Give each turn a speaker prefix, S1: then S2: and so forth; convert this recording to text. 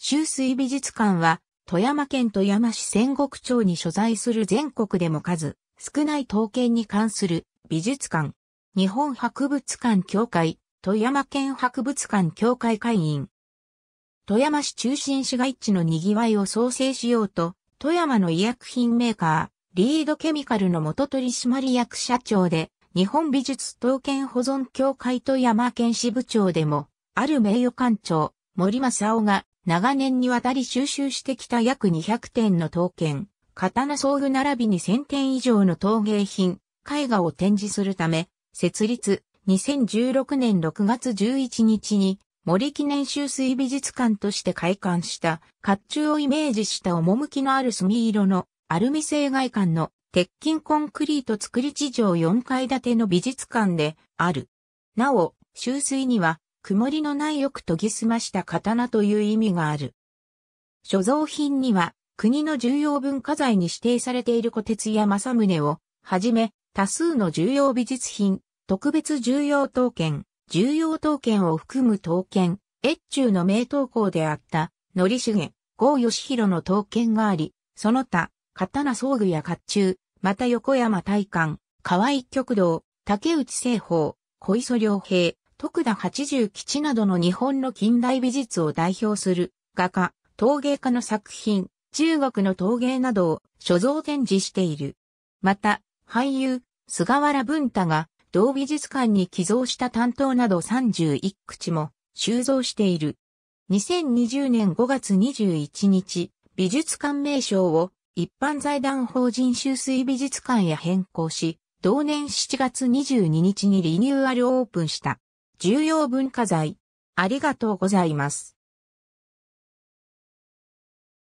S1: 秋
S2: 水美術館は、富山県富山市仙国町に所在する全国でも数少ない刀剣に関する美術館、日本博物館協会、富山県博物館協会会員。富山市中心市街地の賑わいを創生しようと、富山の医薬品メーカー、リードケミカルの元取締役社長で、日本美術刀剣保存協会富山県支部長でも、ある名誉館長、森正夫が、長年にわたり収集してきた約200点の刀剣、刀装具並びに1000点以上の陶芸品、絵画を展示するため、設立2016年6月11日に森記念修水美術館として開館した甲冑をイメージした趣のある墨色のアルミ製外観の鉄筋コンクリート作り地上4階建ての美術館である。なお、修水には曇りのないよく研ぎ澄ました刀という意味がある。所蔵品には、国の重要文化財に指定されている小鉄や正宗を、はじめ、多数の重要美術品、特別重要刀剣、重要刀剣を含む刀剣、越中の名刀工であった、則重、郷義弘の刀剣があり、その他、刀装具や甲冑、また横山大観、河合極道、竹内製法、小磯良平、徳田八十吉などの日本の近代美術を代表する画家、陶芸家の作品、中国の陶芸などを所蔵展示している。また、俳優、菅原文太が同美術館に寄贈した担当など31口も収蔵している。2020年5月21日、美術館名称を一般財団法人修水美術館へ変更し、同年7月22日にリニューアルオープンした。重要文化財。ありがとうございます。